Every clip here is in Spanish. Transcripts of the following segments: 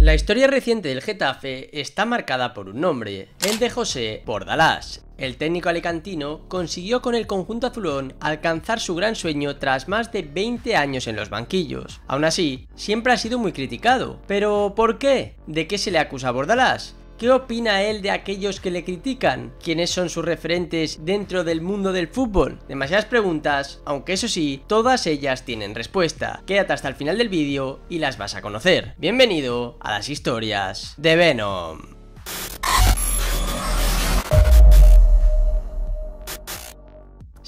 La historia reciente del Getafe está marcada por un nombre, el de José Bordalás. El técnico alicantino consiguió con el conjunto azulón alcanzar su gran sueño tras más de 20 años en los banquillos. Aún así, siempre ha sido muy criticado. ¿Pero por qué? ¿De qué se le acusa a Bordalás? ¿Qué opina él de aquellos que le critican? ¿Quiénes son sus referentes dentro del mundo del fútbol? Demasiadas preguntas, aunque eso sí, todas ellas tienen respuesta. Quédate hasta el final del vídeo y las vas a conocer. Bienvenido a las historias de Venom.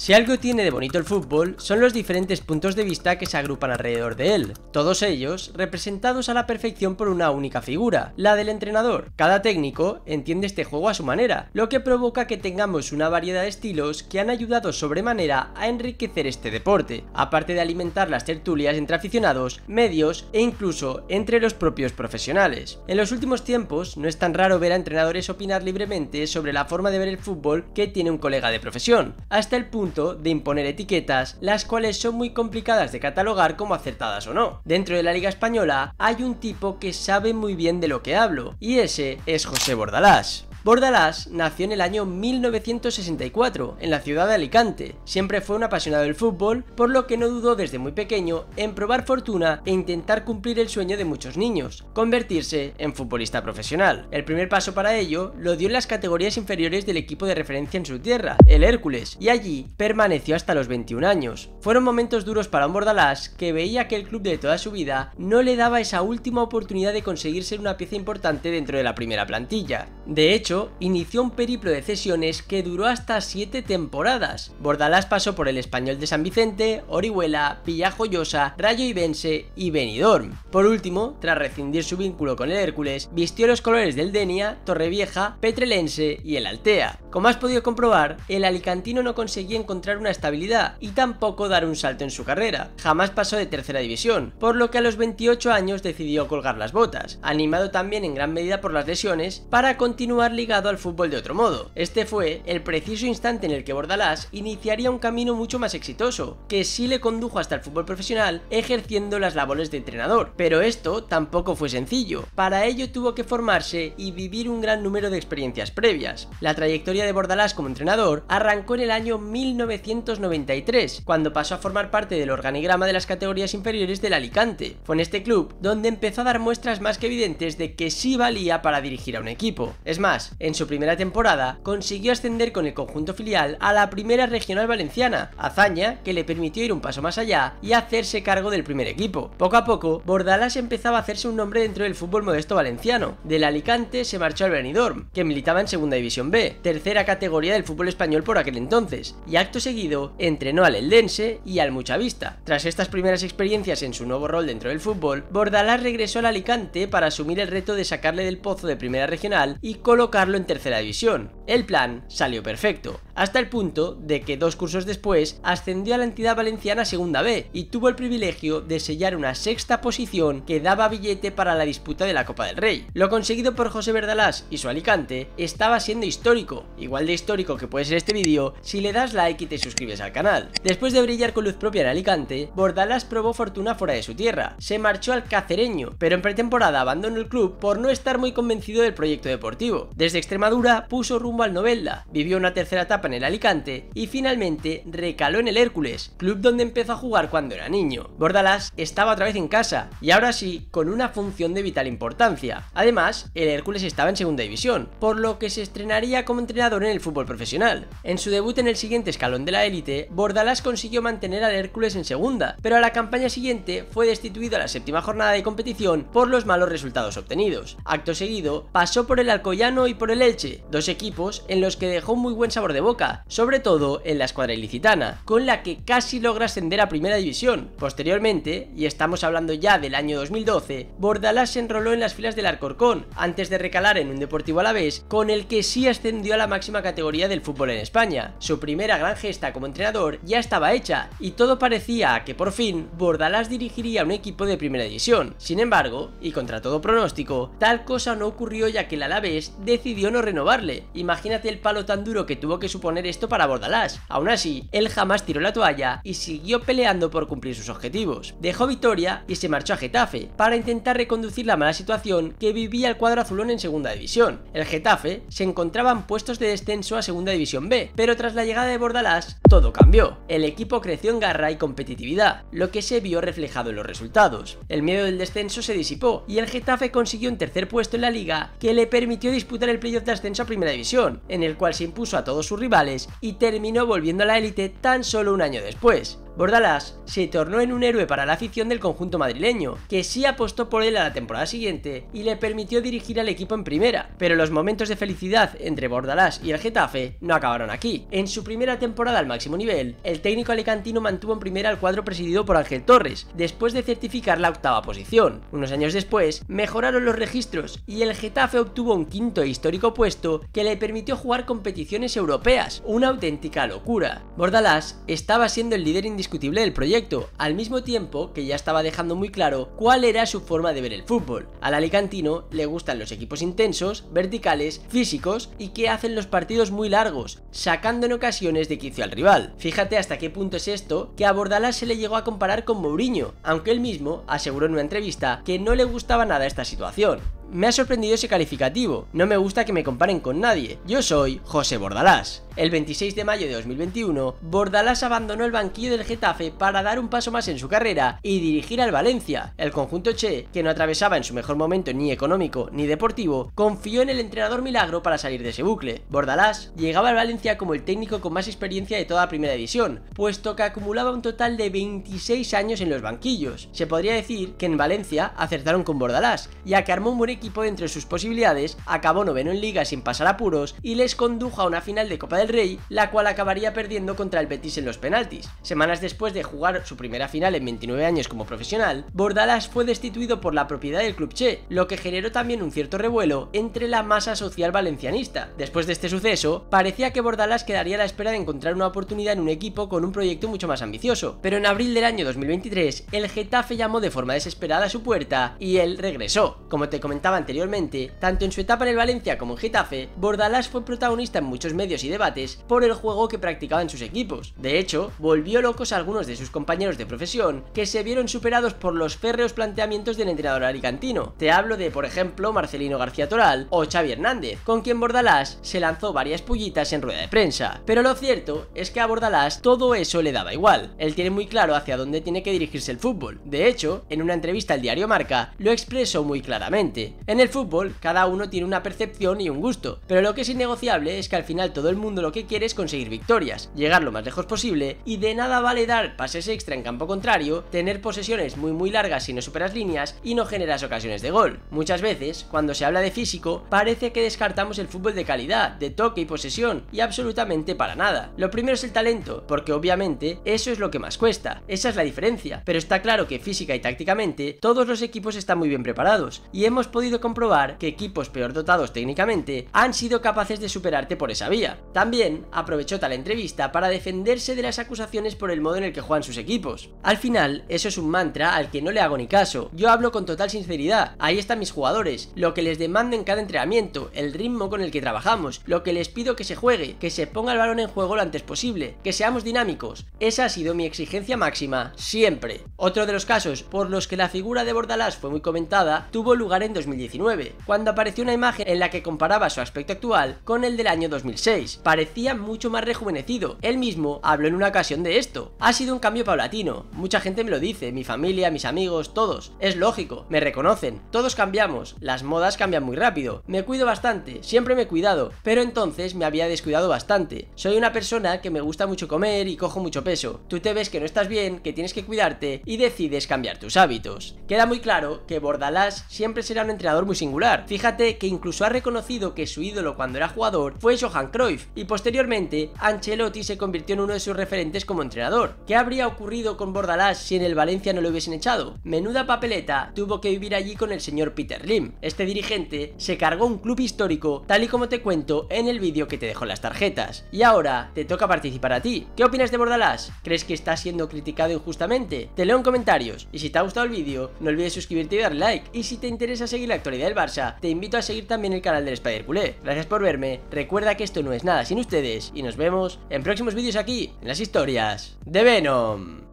Si algo tiene de bonito el fútbol, son los diferentes puntos de vista que se agrupan alrededor de él, todos ellos representados a la perfección por una única figura, la del entrenador. Cada técnico entiende este juego a su manera, lo que provoca que tengamos una variedad de estilos que han ayudado sobremanera a enriquecer este deporte, aparte de alimentar las tertulias entre aficionados, medios e incluso entre los propios profesionales. En los últimos tiempos, no es tan raro ver a entrenadores opinar libremente sobre la forma de ver el fútbol que tiene un colega de profesión, hasta el punto de imponer etiquetas, las cuales son muy complicadas de catalogar como acertadas o no. Dentro de la Liga Española hay un tipo que sabe muy bien de lo que hablo, y ese es José Bordalás. Bordalás nació en el año 1964, en la ciudad de Alicante. Siempre fue un apasionado del fútbol, por lo que no dudó desde muy pequeño en probar fortuna e intentar cumplir el sueño de muchos niños, convertirse en futbolista profesional. El primer paso para ello lo dio en las categorías inferiores del equipo de referencia en su tierra, el Hércules, y allí permaneció hasta los 21 años. Fueron momentos duros para un Bordalás que veía que el club de toda su vida no le daba esa última oportunidad de conseguir ser una pieza importante dentro de la primera plantilla. De hecho, inició un periplo de cesiones que duró hasta 7 temporadas. Bordalás pasó por el Español de San Vicente, Orihuela, Pillajoyosa, Rayo Ibense y Benidorm. Por último, tras rescindir su vínculo con el Hércules, vistió los colores del Denia, Torrevieja, Petrelense y el Altea. Como has podido comprobar, el alicantino no conseguía encontrar una estabilidad y tampoco dar un salto en su carrera. Jamás pasó de tercera división, por lo que a los 28 años decidió colgar las botas, animado también en gran medida por las lesiones, para continuar ligado al fútbol de otro modo. Este fue el preciso instante en el que Bordalás iniciaría un camino mucho más exitoso, que sí le condujo hasta el fútbol profesional ejerciendo las labores de entrenador, pero esto tampoco fue sencillo. Para ello tuvo que formarse y vivir un gran número de experiencias previas. La trayectoria de Bordalás como entrenador arrancó en el año 1993, cuando pasó a formar parte del organigrama de las categorías inferiores del Alicante. Fue en este club donde empezó a dar muestras más que evidentes de que sí valía para dirigir a un equipo. Es más, en su primera temporada consiguió ascender con el conjunto filial a la primera regional valenciana, hazaña que le permitió ir un paso más allá y hacerse cargo del primer equipo. Poco a poco, Bordalás empezaba a hacerse un nombre dentro del fútbol modesto valenciano. Del Alicante se marchó al Benidorm, que militaba en Segunda División B, tercera categoría del fútbol español por aquel entonces, y acto seguido entrenó al Eldense y al Muchavista. Tras estas primeras experiencias en su nuevo rol dentro del fútbol, Bordalás regresó al Alicante para asumir el reto de sacarle del pozo de primera regional y colocar en tercera división. El plan salió perfecto, hasta el punto de que dos cursos después ascendió a la entidad valenciana segunda B y tuvo el privilegio de sellar una sexta posición que daba billete para la disputa de la Copa del Rey. Lo conseguido por José Verdalás y su Alicante estaba siendo histórico, igual de histórico que puede ser este vídeo si le das like y te suscribes al canal. Después de brillar con luz propia en Alicante, Bordalás probó fortuna fuera de su tierra, se marchó al cacereño, pero en pretemporada abandonó el club por no estar muy convencido del proyecto deportivo. De Extremadura puso rumbo al Novelda, vivió una tercera etapa en el Alicante y finalmente recaló en el Hércules, club donde empezó a jugar cuando era niño. Bordalás estaba otra vez en casa y ahora sí con una función de vital importancia. Además, el Hércules estaba en segunda división, por lo que se estrenaría como entrenador en el fútbol profesional. En su debut en el siguiente escalón de la élite, Bordalás consiguió mantener al Hércules en segunda, pero a la campaña siguiente fue destituido a la séptima jornada de competición por los malos resultados obtenidos. Acto seguido, pasó por el Alcoyano y por el Elche, dos equipos en los que dejó muy buen sabor de boca, sobre todo en la escuadra ilicitana, con la que casi logra ascender a primera división. Posteriormente, y estamos hablando ya del año 2012, Bordalás se enroló en las filas del Arcorcón antes de recalar en un Deportivo Alavés, con el que sí ascendió a la máxima categoría del fútbol en España. Su primera gran gesta como entrenador ya estaba hecha, y todo parecía que por fin Bordalás dirigiría un equipo de primera división. Sin embargo, y contra todo pronóstico, tal cosa no ocurrió ya que el Alavés decidió no renovarle. Imagínate el palo tan duro que tuvo que suponer esto para Bordalás. Aún así, él jamás tiró la toalla y siguió peleando por cumplir sus objetivos. Dejó Vitoria y se marchó a Getafe para intentar reconducir la mala situación que vivía el cuadro azulón en segunda división. El Getafe se encontraba en puestos de descenso a segunda división B, pero tras la llegada de Bordalás, todo cambió. El equipo creció en garra y competitividad, lo que se vio reflejado en los resultados. El miedo del descenso se disipó y el Getafe consiguió un tercer puesto en la liga que le permitió disputar el playoff de ascenso a Primera División, en el cual se impuso a todos sus rivales y terminó volviendo a la élite tan solo un año después. Bordalás se tornó en un héroe para la afición del conjunto madrileño, que sí apostó por él a la temporada siguiente y le permitió dirigir al equipo en primera, pero los momentos de felicidad entre Bordalás y el Getafe no acabaron aquí. En su primera temporada al máximo nivel, el técnico alicantino mantuvo en primera al cuadro presidido por Ángel Torres, después de certificar la octava posición. Unos años después, mejoraron los registros y el Getafe obtuvo un quinto e histórico puesto que le permitió jugar competiciones europeas, una auténtica locura. Bordalás estaba siendo el líder individual discutible del proyecto, al mismo tiempo que ya estaba dejando muy claro cuál era su forma de ver el fútbol. Al alicantino le gustan los equipos intensos, verticales, físicos y que hacen los partidos muy largos, sacando en ocasiones de quicio al rival. Fíjate hasta qué punto es esto que a Bordalas se le llegó a comparar con Mourinho, aunque él mismo aseguró en una entrevista que no le gustaba nada esta situación me ha sorprendido ese calificativo, no me gusta que me comparen con nadie, yo soy José Bordalás. El 26 de mayo de 2021, Bordalás abandonó el banquillo del Getafe para dar un paso más en su carrera y dirigir al Valencia. El conjunto Che, que no atravesaba en su mejor momento ni económico ni deportivo, confió en el entrenador Milagro para salir de ese bucle. Bordalás llegaba al Valencia como el técnico con más experiencia de toda la primera división, puesto que acumulaba un total de 26 años en los banquillos. Se podría decir que en Valencia acertaron con Bordalás, ya que armó un equipo entre sus posibilidades, acabó noveno en liga sin pasar apuros y les condujo a una final de Copa del Rey, la cual acabaría perdiendo contra el Betis en los penaltis. Semanas después de jugar su primera final en 29 años como profesional, Bordalas fue destituido por la propiedad del club Che, lo que generó también un cierto revuelo entre la masa social valencianista. Después de este suceso, parecía que Bordalas quedaría a la espera de encontrar una oportunidad en un equipo con un proyecto mucho más ambicioso, pero en abril del año 2023, el Getafe llamó de forma desesperada a su puerta y él regresó. Como te comentaba anteriormente, tanto en su etapa en el Valencia como en Getafe, Bordalás fue protagonista en muchos medios y debates por el juego que practicaba en sus equipos. De hecho, volvió locos a algunos de sus compañeros de profesión que se vieron superados por los férreos planteamientos del entrenador alicantino. Te hablo de, por ejemplo, Marcelino García Toral o Xavi Hernández, con quien Bordalás se lanzó varias pullitas en rueda de prensa. Pero lo cierto es que a Bordalás todo eso le daba igual. Él tiene muy claro hacia dónde tiene que dirigirse el fútbol. De hecho, en una entrevista al diario Marca, lo expresó muy claramente. En el fútbol, cada uno tiene una percepción y un gusto, pero lo que es innegociable es que al final todo el mundo lo que quiere es conseguir victorias, llegar lo más lejos posible, y de nada vale dar pases extra en campo contrario, tener posesiones muy muy largas si no superas líneas y no generas ocasiones de gol. Muchas veces, cuando se habla de físico, parece que descartamos el fútbol de calidad, de toque y posesión, y absolutamente para nada. Lo primero es el talento, porque obviamente eso es lo que más cuesta, esa es la diferencia, pero está claro que física y tácticamente todos los equipos están muy bien preparados, y hemos podido comprobar que equipos peor dotados técnicamente han sido capaces de superarte por esa vía. También aprovechó tal entrevista para defenderse de las acusaciones por el modo en el que juegan sus equipos. Al final, eso es un mantra al que no le hago ni caso. Yo hablo con total sinceridad. Ahí están mis jugadores, lo que les demando en cada entrenamiento, el ritmo con el que trabajamos, lo que les pido que se juegue, que se ponga el balón en juego lo antes posible, que seamos dinámicos. Esa ha sido mi exigencia máxima, siempre. Otro de los casos por los que la figura de Bordalás fue muy comentada tuvo lugar en 2019, cuando apareció una imagen en la que comparaba su aspecto actual con el del año 2006. Parecía mucho más rejuvenecido. Él mismo habló en una ocasión de esto. Ha sido un cambio paulatino. Mucha gente me lo dice, mi familia, mis amigos, todos. Es lógico, me reconocen. Todos cambiamos, las modas cambian muy rápido. Me cuido bastante, siempre me he cuidado, pero entonces me había descuidado bastante. Soy una persona que me gusta mucho comer y cojo mucho peso. Tú te ves que no estás bien, que tienes que cuidarte y decides cambiar tus hábitos. Queda muy claro que Bordalás siempre será un entrenador muy singular. Fíjate que incluso ha reconocido que su ídolo cuando era jugador fue Johan Cruyff y posteriormente Ancelotti se convirtió en uno de sus referentes como entrenador. ¿Qué habría ocurrido con Bordalás si en el Valencia no lo hubiesen echado? Menuda papeleta tuvo que vivir allí con el señor Peter Lim. Este dirigente se cargó un club histórico tal y como te cuento en el vídeo que te dejo en las tarjetas. Y ahora te toca participar a ti. ¿Qué opinas de Bordalás? ¿Crees que está siendo criticado injustamente? Te leo en comentarios y si te ha gustado el vídeo no olvides suscribirte y darle like y si te interesa seguir la actualidad del Barça. Te invito a seguir también el canal del Spider Culé. Gracias por verme, recuerda que esto no es nada sin ustedes y nos vemos en próximos vídeos aquí, en las historias de Venom.